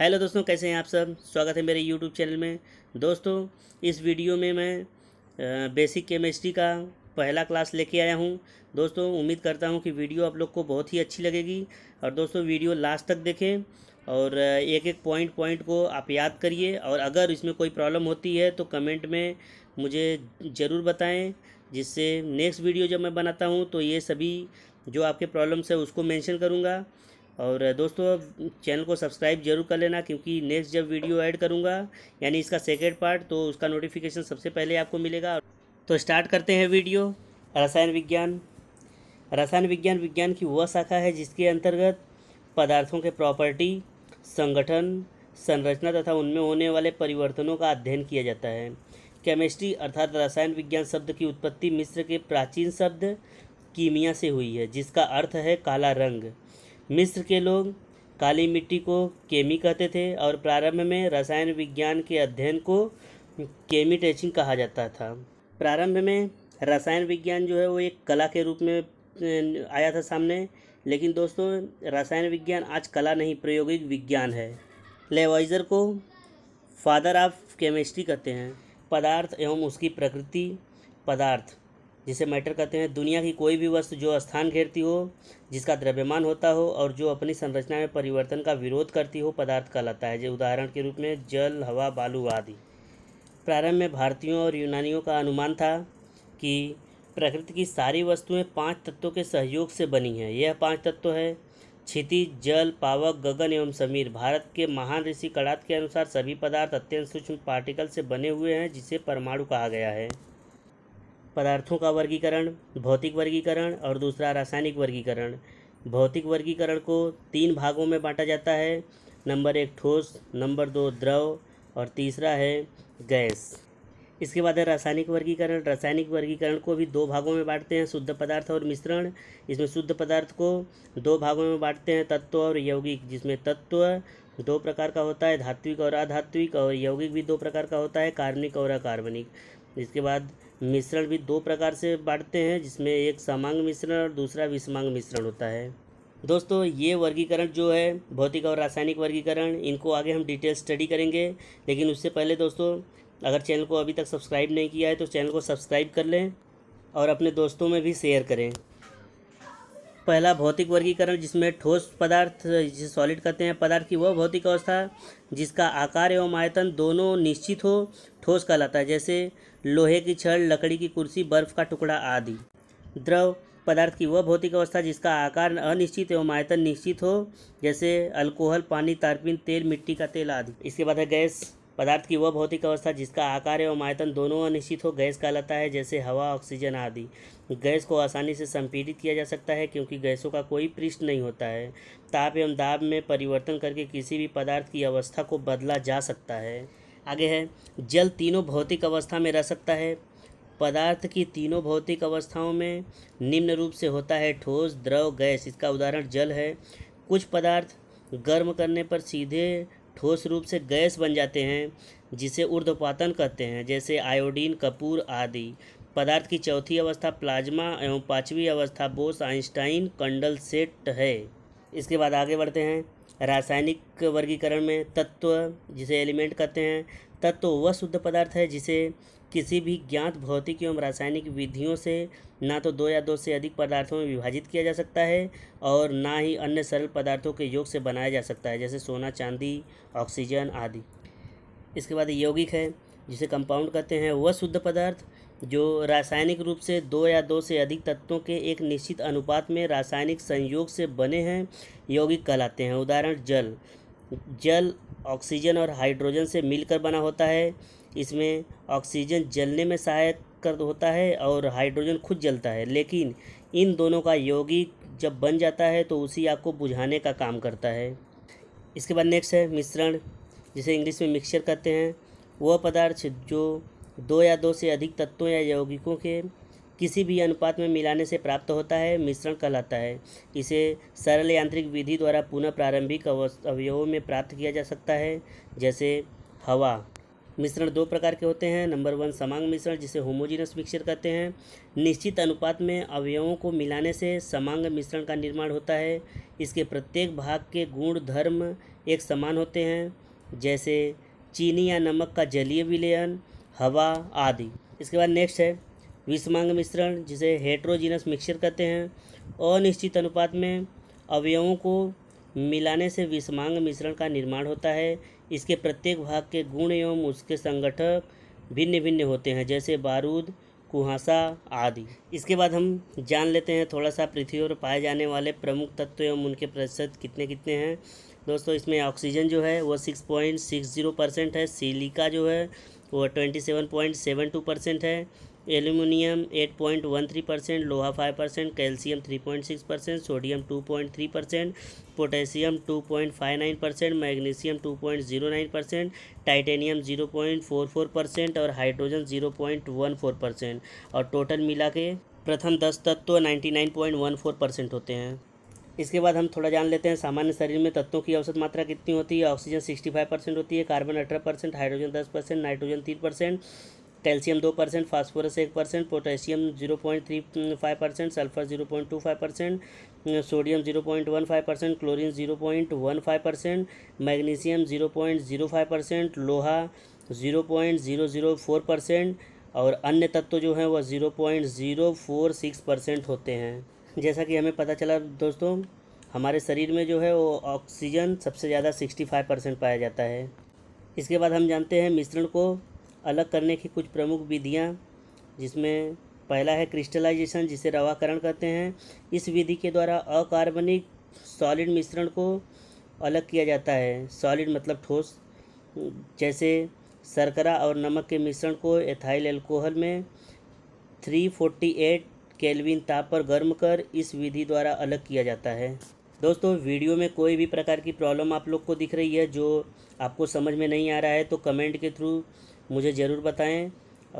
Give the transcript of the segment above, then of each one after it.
hello दोस्तों कैसे हैं आप सब स्वागत है मेरे यूट्यूब चैनल में दोस्तों इस वीडियो में मैं बेसिक केमिस्ट्री का पहला क्लास लेके आया हूं दोस्तों उम्मीद करता हूं कि वीडियो आप लोग को बहुत ही अच्छी लगेगी और दोस्तों वीडियो लास्ट तक देखें और एक एक पॉइंट पॉइंट को आप याद करिए और अगर इसमें कोई प्रॉब्लम होती है तो कमेंट में मुझे ज़रूर बताएँ जिससे नेक्स्ट वीडियो जब मैं बनाता हूँ तो ये सभी जो आपके प्रॉब्लम्स है उसको मैंशन करूँगा और दोस्तों चैनल को सब्सक्राइब जरूर कर लेना क्योंकि नेक्स्ट जब वीडियो ऐड करूँगा यानी इसका सेकेंड पार्ट तो उसका नोटिफिकेशन सबसे पहले आपको मिलेगा तो स्टार्ट करते हैं वीडियो रसायन विज्ञान रसायन विज्ञान विज्ञान की वह शाखा है जिसके अंतर्गत पदार्थों के प्रॉपर्टी संगठन संरचना तथा उनमें होने वाले परिवर्तनों का अध्ययन किया जाता है केमिस्ट्री अर्थात रसायन विज्ञान शब्द की उत्पत्ति मिस्र के प्राचीन शब्द कीमिया से हुई है जिसका अर्थ है काला रंग मिस्र के लोग काली मिट्टी को केमी कहते थे और प्रारंभ में रसायन विज्ञान के अध्ययन को केमी टैचिंग कहा जाता था प्रारंभ में रसायन विज्ञान जो है वो एक कला के रूप में अं, आया था सामने लेकिन दोस्तों रसायन विज्ञान आज कला नहीं प्रायोगिक विज्ञान है लेवाइजर को फादर ऑफ केमिस्ट्री कहते हैं पदार्थ एवं उसकी प्रकृति पदार्थ जिसे मैटर कहते हैं दुनिया की कोई भी वस्तु जो स्थान घेरती हो जिसका द्रव्यमान होता हो और जो अपनी संरचना में परिवर्तन का विरोध करती हो पदार्थ कहलाता है जो उदाहरण के रूप में जल हवा बालू आदि प्रारंभ में भारतीयों और यूनानियों का अनुमान था कि प्रकृति की सारी वस्तुएं पांच तत्वों के सहयोग से बनी हैं यह पांच तत्व है क्षिति जल पावक गगन एवं समीर भारत के महान ऋषि कड़ात के अनुसार सभी पदार्थ अत्यंत सूक्ष्म पार्टिकल से बने हुए हैं जिसे परमाणु कहा गया है पदार्थों का वर्गीकरण भौतिक वर्गीकरण और दूसरा रासायनिक वर्गीकरण भौतिक वर्गीकरण को तीन भागों में बांटा जाता है नंबर एक ठोस नंबर दो द्रव और तीसरा है गैस इसके बाद है रासायनिक वर्गीकरण रासायनिक वर्गीकरण को भी दो भागों में बांटते हैं शुद्ध पदार्थ और मिश्रण इसमें शुद्ध पदार्थ को दो भागों में बांटते हैं तत्व और यौगिक जिसमें तत्व दो प्रकार का होता है धात्विक और अधात्विक और यौगिक भी दो प्रकार का होता है कार्बनिक और अकार्बनिक इसके बाद मिश्रण भी दो प्रकार से बांटते हैं जिसमें एक समांग मिश्रण और दूसरा विषमांग मिश्रण होता है दोस्तों ये वर्गीकरण जो है भौतिक और रासायनिक वर्गीकरण इनको आगे हम डिटेल स्टडी करेंगे लेकिन उससे पहले दोस्तों अगर चैनल को अभी तक सब्सक्राइब नहीं किया है तो चैनल को सब्सक्राइब कर लें और अपने दोस्तों में भी शेयर करें पहला भौतिक वर्गीकरण जिसमें ठोस पदार्थ जिसे सॉलिड कहते हैं पदार्थ की वह भौतिक अवस्था जिसका आकार एवं आयतन दोनों निश्चित हो ठोस कहलाता है जैसे लोहे की छड़ लकड़ी की कुर्सी बर्फ़ का टुकड़ा आदि द्रव पदार्थ की वह भौतिक अवस्था जिसका आकार अनिश्चित एवं आयतन निश्चित हो जैसे अल्कोहल पानी तारपीन तेल मिट्टी का तेल आदि इसके बाद है गैस पदार्थ की वह भौतिक अवस्था जिसका आकार एवं आयतन दोनों अनिश्चित हो गैस कहलाता है जैसे हवा ऑक्सीजन आदि गैस को आसानी से संपीड़ित किया जा सकता है क्योंकि गैसों का कोई पृष्ठ नहीं होता है ताप एवं दाब में परिवर्तन करके किसी भी पदार्थ की अवस्था को बदला जा सकता है आगे है जल तीनों भौतिक अवस्था में रह सकता है पदार्थ की तीनों भौतिक अवस्थाओं में निम्न रूप से होता है ठोस द्रव गैस इसका उदाहरण जल है कुछ पदार्थ गर्म करने पर सीधे ठोस रूप से गैस बन जाते हैं जिसे ऊर्ध्वपातन कहते हैं जैसे आयोडीन कपूर आदि पदार्थ की चौथी अवस्था प्लाज्मा एवं पांचवी अवस्था बोस आइंस्टाइन कंडल सेट है इसके बाद आगे बढ़ते हैं रासायनिक वर्गीकरण में तत्व जिसे एलिमेंट कहते हैं तत्व तो वह शुद्ध पदार्थ है जिसे किसी भी ज्ञात भौतिक एवं रासायनिक विधियों से ना तो दो या दो से अधिक पदार्थों में विभाजित किया जा सकता है और ना ही अन्य सरल पदार्थों के योग से बनाया जा सकता है जैसे सोना चांदी ऑक्सीजन आदि इसके बाद यौगिक है जिसे कंपाउंड कहते हैं वह शुद्ध पदार्थ जो रासायनिक रूप से दो या दो से अधिक तत्वों के एक निश्चित अनुपात में रासायनिक संयोग से बने हैं यौगिक कहलाते हैं उदाहरण जल जल ऑक्सीजन और हाइड्रोजन से मिलकर बना होता है इसमें ऑक्सीजन जलने में सहायक कर होता है और हाइड्रोजन खुद जलता है लेकिन इन दोनों का यौगिक जब बन जाता है तो उसी आग को बुझाने का काम करता है इसके बाद नेक्स्ट है मिश्रण जिसे इंग्लिश में मिक्सचर कहते हैं वह पदार्थ जो दो या दो से अधिक तत्वों या यौगिकों के किसी भी अनुपात में मिलाने से प्राप्त होता है मिश्रण कहलाता है इसे सरल यांत्रिक विधि द्वारा पुनः प्रारंभिक अवयवों में प्राप्त किया जा सकता है जैसे हवा मिश्रण दो प्रकार के होते हैं नंबर वन समांग मिश्रण जिसे होमोजीनस मिक्सचर कहते हैं निश्चित अनुपात में अवयवों को मिलाने से समांग मिश्रण का निर्माण होता है इसके प्रत्येक भाग के गुण धर्म एक समान होते हैं जैसे चीनी या नमक का जलीय विलयन हवा आदि इसके बाद नेक्स्ट है विषमांग मिश्रण जिसे हेट्रोजीनस मिक्सचर कहते हैं अनिश्चित अनुपात में अवयवों को मिलाने से विषमांग मिश्रण का निर्माण होता है इसके प्रत्येक भाग के गुण एवं उसके संगठक भिन्न भिन्न होते हैं जैसे बारूद कुहासा आदि इसके बाद हम जान लेते हैं थोड़ा सा पृथ्वी पर पाए जाने वाले प्रमुख तत्व एवं उनके प्रतिशत कितने कितने हैं दोस्तों इसमें ऑक्सीजन जो है वो six point six zero percent है सिलिका जो है वो twenty seven point seven two percent है एल्यूमिनियम 8.13 परसेंट लोहा 5 percent calcium 3.6 percent sodium 2.3 percent potassium 2.59 percent magnesium 2.09 percent titanium 0.44 percent और हाइड्रोजन 0.14 परसेंट और टोटल मिला के प्रथम दस तत्व 99.14 परसेंट होते हैं इसके बाद हम थोड़ा जान लेते हैं सामान्य शरीर में तत्वों की औसत मात्रा कितनी होती है ऑक्सीजन फाइव परसेंट होती है कार्बन अठारह परसेंट हाइड्रोजन दस परसेंट नाइट्रोजन तीन परसेंट कैल्शियम दो परसेंट फॉस्फोरस एक percent potassium zero point three five percent sulphur zero point two five percent sodium zero point one five percent chlorine zero point one five percent magnesium zero point zero five percent लोहा zero point zero zero four percent और अन्य तत्व जो हैं वह zero point zero four six percent होते हैं जैसा कि हमें पता चला दोस्तों हमारे शरीर में जो है वो ऑक्सीजन सबसे ज़्यादा सिक्सटी फाइव परसेंट पाया जाता है इसके बाद हम जानते हैं मिश्रण को अलग करने की कुछ प्रमुख विधियाँ जिसमें पहला है क्रिस्टलाइजेशन जिसे रवाकरण कहते हैं इस विधि के द्वारा अकार्बनिक सॉलिड मिश्रण को अलग किया जाता है सॉलिड मतलब ठोस जैसे शर्करा और नमक के मिश्रण को एथाइल एल्कोहल में 348 केल्विन ताप पर गर्म कर इस विधि द्वारा अलग किया जाता है दोस्तों वीडियो में कोई भी प्रकार की प्रॉब्लम आप लोग को दिख रही है जो आपको समझ में नहीं आ रहा है तो कमेंट के थ्रू मुझे ज़रूर बताएं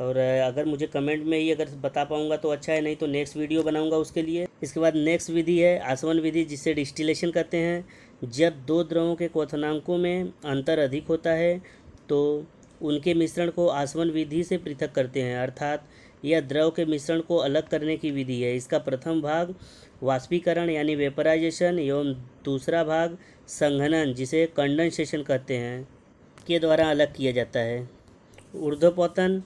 और अगर मुझे कमेंट में ही अगर बता पाऊँगा तो अच्छा है नहीं तो नेक्स्ट वीडियो बनाऊँगा उसके लिए इसके बाद नेक्स्ट विधि है आसवन विधि जिसे डिस्टिलेशन कहते हैं जब दो द्रवों के क्वथनांकों में अंतर अधिक होता है तो उनके मिश्रण को आसवन विधि से पृथक करते हैं अर्थात यह द्रव के मिश्रण को अलग करने की विधि है इसका प्रथम भाग वाष्पीकरण यानी वेपराइजेशन एवं दूसरा भाग संघनन जिसे कंडेंसेशन कहते हैं के द्वारा अलग किया जाता है ऊर्ध्वपतन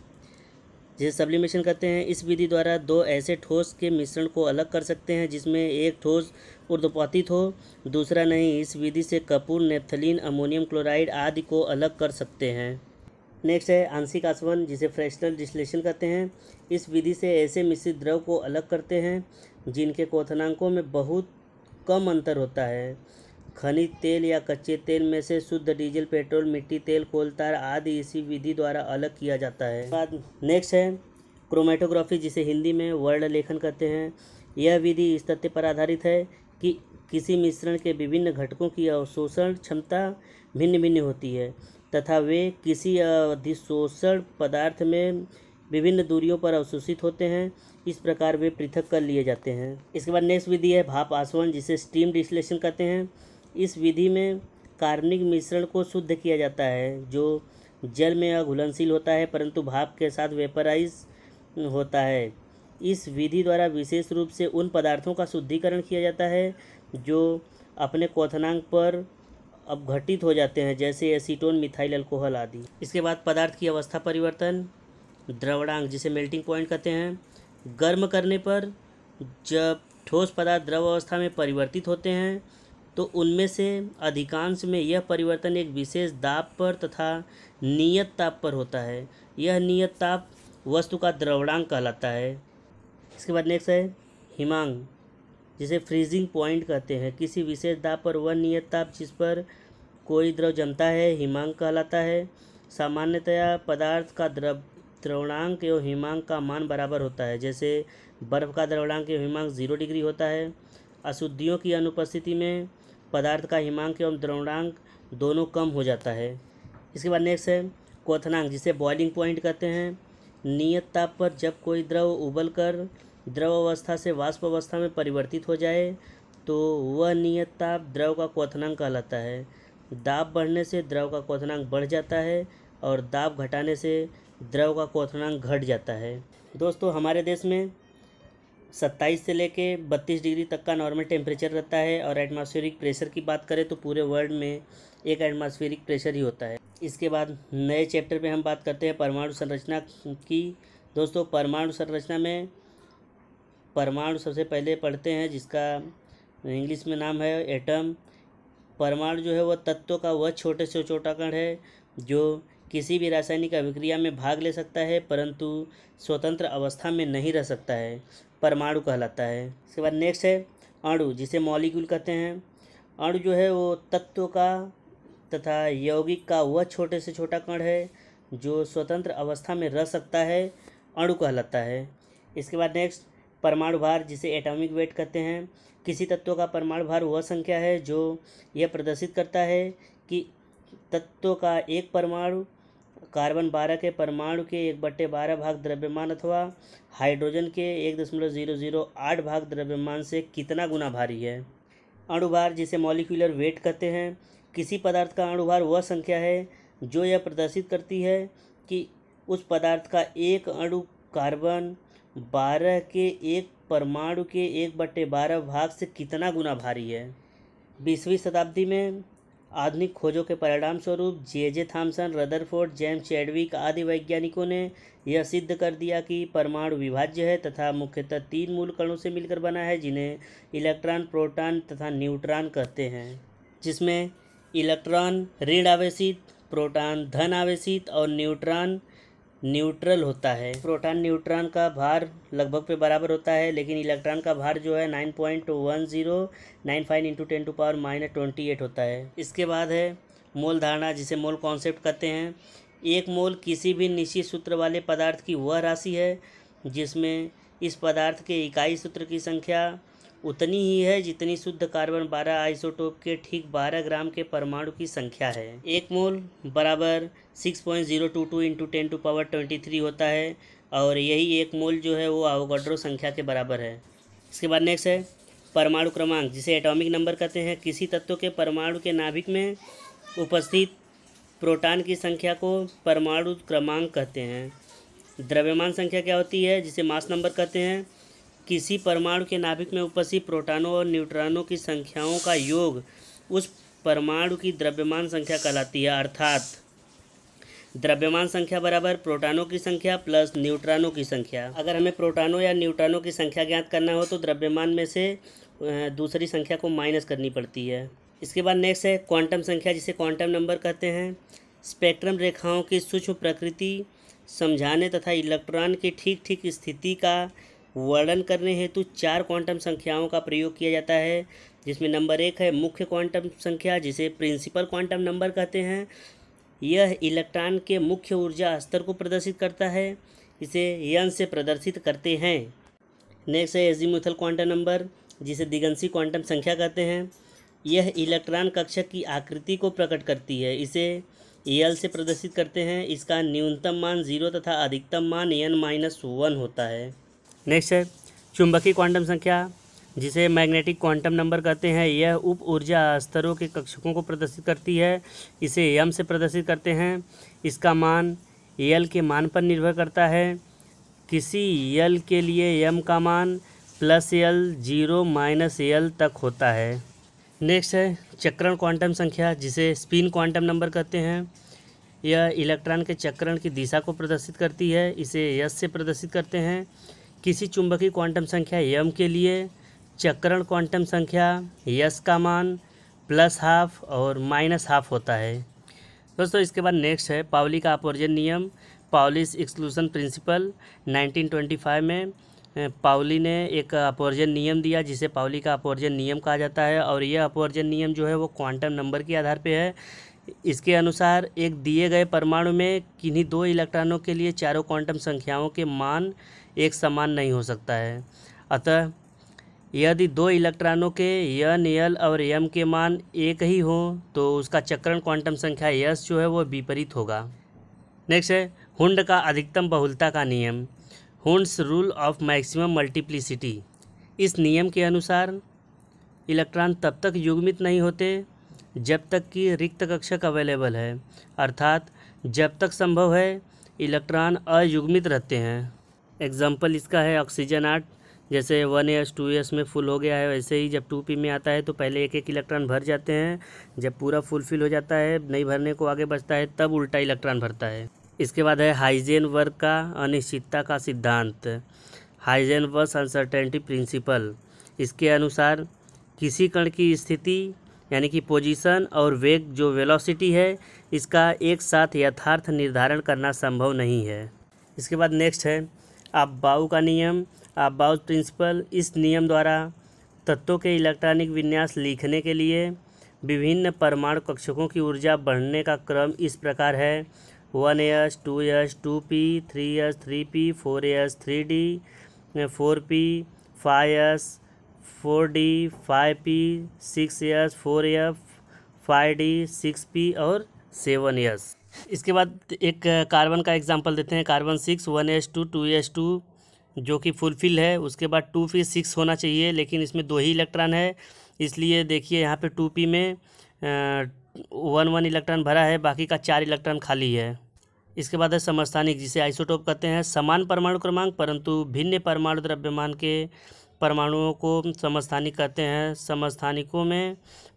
जिसे सब्लिमेशन कहते हैं इस विधि द्वारा दो ऐसे ठोस के मिश्रण को अलग कर सकते हैं जिसमें एक ठोस ऊर्ध्वपातित हो दूसरा नहीं इस विधि से कपूर नेफ्थलीन अमोनियम क्लोराइड आदि को अलग कर सकते हैं नेक्स्ट है आंशिक आसवन जिसे फ्रेशनल डिस्लेशन कहते हैं इस विधि से ऐसे मिश्रित द्रव को अलग करते हैं जिनके कोथनांकों में बहुत कम अंतर होता है खनिज तेल या कच्चे तेल में से शुद्ध डीजल पेट्रोल मिट्टी तेल कोलतार आदि इसी विधि द्वारा अलग किया जाता है बाद नेक्स्ट है क्रोमेटोग्राफी जिसे हिंदी में वर्ण लेखन कहते हैं यह विधि इस तथ्य पर आधारित है कि किसी मिश्रण के विभिन्न घटकों की अवशोषण क्षमता भिन्न भिन्न होती है तथा वे किसी अधिशोषण पदार्थ में विभिन्न दूरियों पर अवशोषित होते हैं इस प्रकार वे पृथक कर लिए जाते हैं इसके बाद नेक्स्ट विधि है भाप आसवन जिसे स्टीम डिस्लेशन कहते हैं इस विधि में कार्बनिक मिश्रण को शुद्ध किया जाता है जो जल में अघुलनशील होता है परंतु भाप के साथ वेपराइज होता है इस विधि द्वारा विशेष रूप से उन पदार्थों का शुद्धिकरण किया जाता है जो अपने क्वथनांक पर अपघटित हो जाते हैं जैसे एसीटोन मिथाइल अल्कोहल आदि इसके बाद पदार्थ की अवस्था परिवर्तन द्रवणांग जिसे मेल्टिंग पॉइंट कहते हैं गर्म करने पर जब ठोस पदार्थ द्रव अवस्था में परिवर्तित होते हैं तो उनमें से अधिकांश में यह परिवर्तन एक विशेष दाब पर तथा नियत ताप पर होता है यह नियत ताप वस्तु का द्रवणांग कहलाता है इसके बाद नेक्स्ट है हिमांग जिसे फ्रीजिंग पॉइंट कहते हैं किसी विशेष दाब पर वह नियत ताप जिस पर कोई द्रव जमता है हिमांग कहलाता है सामान्यतया पदार्थ का द्रव द्रवणांक एवं हिमांक का मान बराबर होता है जैसे बर्फ़ का द्रवणांक एवं हिमांक जीरो डिग्री होता है अशुद्धियों की अनुपस्थिति में पदार्थ का हिमांक एवं द्रवणांक दोनों कम हो जाता है इसके बाद नेक्स्ट है क्वथनांक जिसे बॉइलिंग पॉइंट कहते हैं नियत ताप पर जब कोई द्रव उबल कर द्रव अवस्था से वाष्प अवस्था में परिवर्तित हो जाए तो वह नियत ताप द्रव का क्वथनांक कहलाता है दाब बढ़ने से द्रव का क्वथनांक बढ़ जाता है और दाब घटाने से द्रव का क्वथनांक घट जाता है दोस्तों हमारे देश में सत्ताईस से लेके बत्तीस डिग्री तक का नॉर्मल टेम्परेचर रहता है और एटमॉस्फेरिक प्रेशर की बात करें तो पूरे वर्ल्ड में एक एटमॉस्फेरिक प्रेशर ही होता है इसके बाद नए चैप्टर पे हम बात करते हैं परमाणु संरचना की दोस्तों परमाणु संरचना में परमाणु सबसे पहले पढ़ते हैं जिसका इंग्लिश में नाम है एटम परमाणु जो है वह तत्व का वह छोटे से छोटा कण है जो किसी भी रासायनिक अभिक्रिया में भाग ले सकता है परंतु स्वतंत्र अवस्था में नहीं रह सकता है परमाणु कहलाता है इसके बाद नेक्स्ट है अणु जिसे मॉलिक्यूल कहते हैं अणु जो है वो तत्व का तथा यौगिक का वह छोटे से छोटा कण है जो स्वतंत्र अवस्था में रह सकता है अणु कहलाता है इसके बाद नेक्स्ट परमाणु भार जिसे एटॉमिक वेट कहते हैं किसी तत्व का परमाणु भार वह संख्या है जो यह प्रदर्शित करता है कि तत्व का एक परमाणु कार्बन बारह के परमाणु के एक बट्टे बारह भाग द्रव्यमान अथवा हाइड्रोजन के एक दशमलव जीरो जीरो आठ भाग द्रव्यमान से कितना गुना भारी है अणुभार जिसे मॉलिक्यूलर वेट कहते हैं किसी पदार्थ का अणुभार वह संख्या है जो यह प्रदर्शित करती है कि उस पदार्थ का एक अणु कार्बन बारह के एक परमाणु के एक बट्टे बारह भाग से कितना गुना भारी है बीसवीं शताब्दी में आधुनिक खोजों के परिणाम स्वरूप J J Thomson Rutherford James Chadwick आदि वैज्ञानिकों ने यह सिद्ध कर दिया कि परमाणु विभाज्य है तथा मुख्यतः तीन मूल कणों से मिलकर बना है जिन्हें इलेक्ट्रॉन प्रोटॉन तथा न्यूट्रॉन कहते हैं जिसमें इलेक्ट्रॉन ऋण आवेशित प्रोटॉन धन आवेशित और न्यूट्रॉन न्यूट्रल होता है प्रोटॉन न्यूट्रॉन का भार लगभग पे बराबर होता है लेकिन इलेक्ट्रॉन का भार जो है nine point one zero nine five into ten to power minus twenty eight होता है इसके बाद है मोल धारणा जिसे मोल कॉन्सेप्ट कहते हैं एक मोल किसी भी निश्चित सूत्र वाले पदार्थ की वह राशि है जिसमें इस पदार्थ के इकाई सूत्र की संख्या उतनी ही है जितनी शुद्ध कार्बन 12 आइसोटोप के ठीक 12 ग्राम के परमाणु की संख्या है एक मोल बराबर 6.022 point zero two two into ten to power twenty three होता है और यही एक मोल जो है वो आवोगड्रो संख्या के बराबर है इसके बाद नेक्स्ट है परमाणु क्रमांक जिसे एटॉमिक नंबर कहते हैं किसी तत्व के परमाणु के नाभिक में उपस्थित प्रोटान की संख्या को परमाणु क्रमांक कहते हैं द्रव्यमान संख्या क्या होती है जिसे मास नंबर कहते हैं किसी परमाणु के नाभिक में उपस्थित प्रोटॉनों और न्यूट्रॉनों की संख्याओं का योग उस परमाणु की द्रव्यमान संख्या कहलाती है अर्थात द्रव्यमान संख्या बराबर प्रोटॉनों की संख्या प्लस न्यूट्रॉनों की संख्या अगर हमें प्रोटॉनों या न्यूट्रॉनों की संख्या ज्ञात करना हो तो द्रव्यमान में से दूसरी संख्या को माइनस करनी पड़ती है इसके बाद नेक्स्ट है क्वांटम संख्या जिसे क्वांटम नंबर कहते हैं स्पेक्ट्रम रेखाओं की सूक्ष्म प्रकृति समझाने तथा इलेक्ट्रॉन की ठीक ठीक स्थिति का वर्णन करने हेतु चार क्वांटम संख्याओं का प्रयोग किया जाता है जिसमें नंबर एक है मुख्य क्वांटम संख्या जिसे प्रिंसिपल क्वांटम नंबर कहते हैं यह इलेक्ट्रॉन के मुख्य ऊर्जा स्तर को प्रदर्शित करता है इसे यन से प्रदर्शित करते हैं नेक्स्ट है एजीमुथल क्वांटम नंबर जिसे दिगंसी क्वांटम संख्या कहते हैं यह इलेक्ट्रॉन कक्षक की आकृति को प्रकट करती है इसे एल से प्रदर्शित करते हैं इसका न्यूनतम मान जीरो तथा अधिकतम मान एन माइनस वन होता है नेक्स्ट है चुंबकीय क्वांटम संख्या जिसे मैग्नेटिक क्वांटम नंबर कहते हैं यह उप ऊर्जा स्तरों के कक्षकों को प्रदर्शित करती है इसे यम से प्रदर्शित करते हैं इसका मान यल के मान पर निर्भर करता है किसी यल के लिए यम का मान plus l zero minus l तक होता है नेक्स्ट है चक्रण क्वांटम संख्या जिसे स्पिन क्वांटम नंबर कहते हैं यह इलेक्ट्रॉन के चक्रण की दिशा को प्रदर्शित करती है इसे यस से प्रदर्शित करते हैं किसी चुंबकीय क्वांटम संख्या यम के लिए चक्रण क्वांटम संख्या यस का मान प्लस हाफ और माइनस हाफ होता है दोस्तों इसके बाद नेक्स्ट है पावली का अपोर्जन नियम पावलिस एक्सक्लूसन प्रिंसिपल 1925 में पावली ने एक अपोर्जन नियम दिया जिसे पावली का अपोर्जन नियम कहा जाता है और यह अपोर्जन नियम जो है वो क्वांटम नंबर के आधार पर है इसके अनुसार एक दिए गए परमाणु में किन्हीं दो इलेक्ट्रॉनों के लिए चारों क्वांटम संख्याओं के मान एक समान नहीं हो सकता है अतः यदि दो इलेक्ट्रॉनों के यन यल और यम के मान एक ही हो तो उसका चक्रण क्वांटम संख्या यस जो है वो विपरीत होगा नेक्स्ट है हुंड का अधिकतम बहुलता का नियम Hund's rule of maximum multiplicity इस नियम के अनुसार इलेक्ट्रॉन तब तक युग्मित नहीं होते जब तक कि रिक्त कक्षक अवेलेबल है अर्थात जब तक संभव है इलेक्ट्रॉन अयुग्मित रहते हैं एग्ज़ाम्पल इसका है ऑक्सीजन आठ जैसे वन एस टू एस में फुल हो गया है वैसे ही जब टू पी में आता है तो पहले एक एक इलेक्ट्रॉन भर जाते हैं जब पूरा फुलफिल हो जाता है नहीं भरने को आगे बचता है तब उल्टा इलेक्ट्रॉन भरता है इसके बाद है हाइजेन वर्ग का अनिश्चितता का सिद्धांत हाइजेन वर्स अनसर्टेनिटी प्रिंसिपल इसके अनुसार किसी कण की स्थिति यानी कि पोजीशन और वेग जो वेलोसिटी है इसका एक साथ यथार्थ निर्धारण करना संभव नहीं है इसके बाद नेक्स्ट है बाउ का नियम बाउ प्रिंसिपल इस नियम द्वारा तत्वों के इलेक्ट्रॉनिक विन्यास लिखने के लिए विभिन्न परमाणु कक्षकों की ऊर्जा बढ़ने का क्रम इस प्रकार है one s two s two p three s three p four s three d four p five s four d five p six s four f five d six p और सेवन एस इसके बाद एक carbon का example देते हैं carbon six one s two two s two जो कि fulfil है उसके बाद टू पी सिक्स होना चाहिए लेकिन इसमें दो ही इलेक्ट्रॉन है इसलिए देखिए यहाँ पे टू पी में वन वन इलेक्ट्रॉन भरा है बाकी का चार इलेक्ट्रॉन खाली है इसके बाद है समस्थानिक जिसे आइसोटोप कहते हैं समान परमाणु क्रमांक परंतु भिन्न परमाणु द्रव्यमान के परमाणुओं को समस्थानिक कहते हैं समस्थानिकों में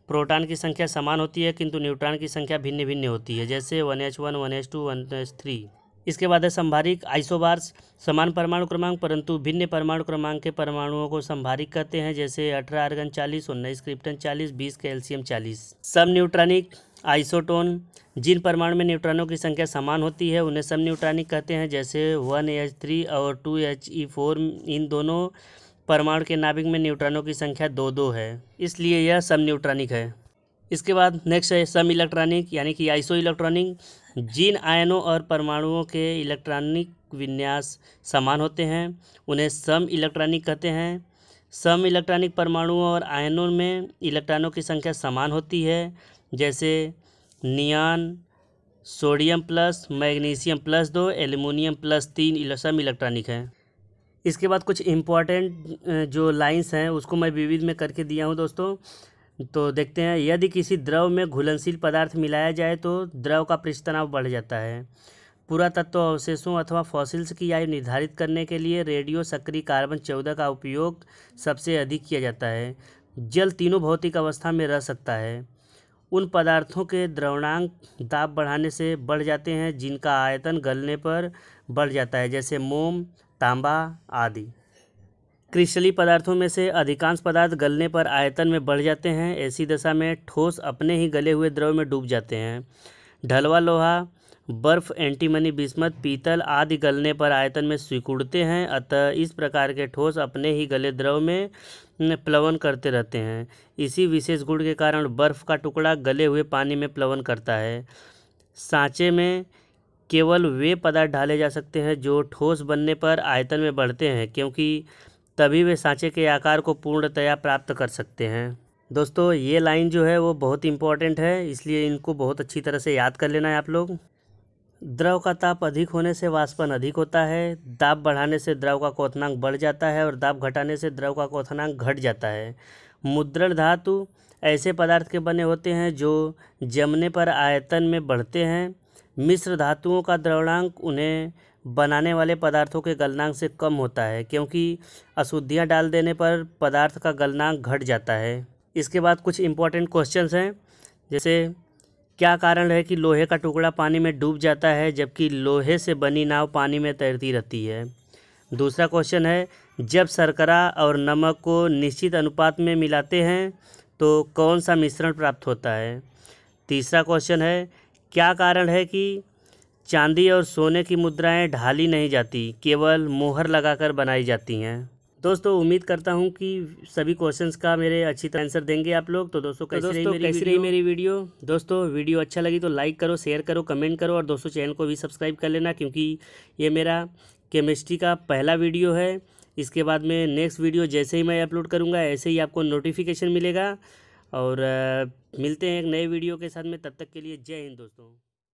प्रोटॉन की संख्या समान होती है किंतु न्यूट्रॉन की संख्या भिन्न भिन्न होती है जैसे one H one one H two one H three इसके बाद है संभारिक आइसोबार्स समान परमाणु क्रमांक परंतु भिन्न परमाणु क्रमांक के परमाणुओं को संभारिक कहते हैं जैसे अठारह अर्गन चालीस उन्नीस क्रिप्टन चालीस बीस कैल्सियम चालीस सब न्यूट्रॉनिक आइसोटोन जिन परमाणु में न्यूट्रॉनों की संख्या समान होती है उन्हें सब न्यूट्रॉनिक कहते हैं जैसे वन एच थ्री और टू एच ई फोर इन दोनों परमाणु के नाभिक में न्यूट्रॉनों की संख्या दो दो है इसलिए यह सम न्यूट्रॉनिक है इसके बाद नेक्स्ट है सम इलेक्ट्रॉनिक यानी कि आइसो इलेक्ट्रॉनिक जिन आयनों और परमाणुओं के इलेक्ट्रॉनिक विन्यास समान होते हैं उन्हें सम इलेक्ट्रॉनिक कहते हैं सम इलेक्ट्रॉनिक परमाणुओं और आयनों में इलेक्ट्रॉनों की संख्या समान होती है जैसे neon sodium plus magnesium plus दो एल्यूमिनियम प्लस तीन सम इलेक्ट्रॉनिक हैं इसके बाद कुछ इम्पॉर्टेंट जो लाइंस हैं उसको मैं विविध में करके दिया हूँ दोस्तों तो देखते हैं यदि किसी द्रव में घुलनशील पदार्थ मिलाया जाए तो द्रव का पृष्ठ तनाव बढ़ जाता है पुरातत्व अवशेषों अथवा फॉसिल्स की आयु निर्धारित करने के लिए रेडियो सक्रिय कार्बन चौदह का उपयोग सबसे अधिक किया जाता है जल तीनों भौतिक अवस्था में रह सकता है उन पदार्थों के द्रवणांक दाब बढ़ाने से बढ़ जाते हैं जिनका आयतन गलने पर बढ़ जाता है जैसे मोम तांबा आदि क्रिशली पदार्थों में से अधिकांश पदार्थ गलने पर आयतन में बढ़ जाते हैं ऐसी दशा में ठोस अपने ही गले हुए द्रव में डूब जाते हैं ढलवा लोहा बर्फ एंटीमनी बिस्मत पीतल आदि गलने पर आयतन में सिकुड़ते हैं अतः इस प्रकार के ठोस अपने ही गले द्रव में प्लवन करते रहते हैं इसी विशेष गुण के कारण बर्फ़ का टुकड़ा गले हुए पानी में प्लवन करता है सांचे में केवल वे पदार्थ ढाले जा सकते हैं जो ठोस बनने पर आयतन में बढ़ते हैं क्योंकि तभी वे सांचे के आकार को पूर्णतया प्राप्त कर सकते हैं दोस्तों ये लाइन जो है वो बहुत इंपॉर्टेंट है इसलिए इनको बहुत अच्छी तरह से याद कर लेना है आप लोग द्रव का ताप अधिक होने से वाष्पन अधिक होता है दाब बढ़ाने से द्रव का क्वथनांक बढ़ जाता है और दाब घटाने से द्रव का क्वथनांक घट जाता है मुद्रण धातु ऐसे पदार्थ के बने होते हैं जो जमने पर आयतन में बढ़ते हैं मिश्र धातुओं का द्रवणांक उन्हें बनाने वाले पदार्थों के गलनांक से कम होता है क्योंकि अशुद्धियाँ डाल देने पर पदार्थ का गलनांक घट जाता है इसके बाद कुछ इम्पॉर्टेंट क्वेश्चन हैं जैसे क्या कारण है कि लोहे का टुकड़ा पानी में डूब जाता है जबकि लोहे से बनी नाव पानी में तैरती रहती है दूसरा क्वेश्चन है जब शर्करा और नमक को निश्चित अनुपात में मिलाते हैं तो कौन सा मिश्रण प्राप्त होता है तीसरा क्वेश्चन है क्या कारण है कि चांदी और सोने की मुद्राएं ढाली नहीं जाती केवल मोहर लगाकर बनाई जाती हैं दोस्तों उम्मीद करता हूं कि सभी क्वेश्चंस का मेरे अच्छी तरह आंसर देंगे आप लोग तो दोस्तों कैसे तो रही मेरी कैसी रही मेरी वीडियो दोस्तों वीडियो अच्छा लगी तो लाइक करो शेयर करो कमेंट करो और दोस्तों चैनल को भी सब्सक्राइब कर लेना क्योंकि ये मेरा केमिस्ट्री का पहला वीडियो है इसके बाद में नेक्स्ट वीडियो जैसे ही मैं अपलोड करूँगा ऐसे ही आपको नोटिफिकेशन मिलेगा और मिलते हैं एक नए वीडियो के साथ में तब तक के लिए जय हिंद दोस्तों